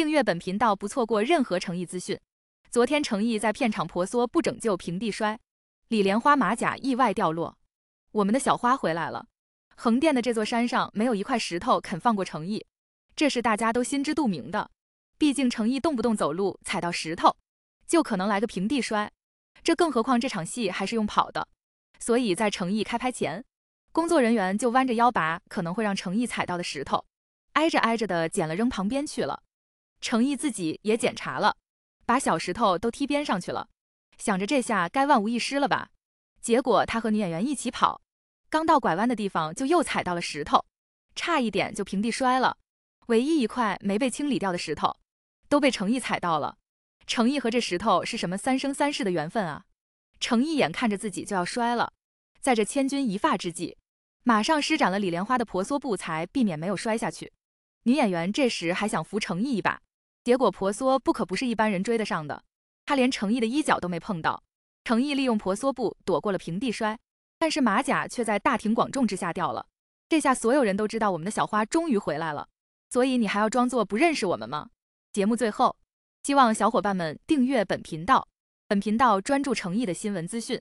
订阅本频道，不错过任何诚意资讯。昨天诚意在片场婆娑不拯救平地摔，李莲花马甲意外掉落，我们的小花回来了。横店的这座山上没有一块石头肯放过诚意，这是大家都心知肚明的。毕竟诚意动不动走路踩到石头，就可能来个平地摔，这更何况这场戏还是用跑的。所以在诚意开拍前，工作人员就弯着腰拔可能会让诚意踩到的石头，挨着挨着的捡了扔旁边去了。程毅自己也检查了，把小石头都踢边上去了，想着这下该万无一失了吧。结果他和女演员一起跑，刚到拐弯的地方就又踩到了石头，差一点就平地摔了。唯一一块没被清理掉的石头，都被程毅踩到了。程毅和这石头是什么三生三世的缘分啊？程毅眼看着自己就要摔了，在这千钧一发之际，马上施展了李莲花的婆娑步，才避免没有摔下去。女演员这时还想扶程毅一把。结果婆娑不可不是一般人追得上的，他连程毅的衣角都没碰到。程毅利用婆娑步躲过了平地摔，但是马甲却在大庭广众之下掉了。这下所有人都知道我们的小花终于回来了。所以你还要装作不认识我们吗？节目最后，希望小伙伴们订阅本频道。本频道专注程毅的新闻资讯。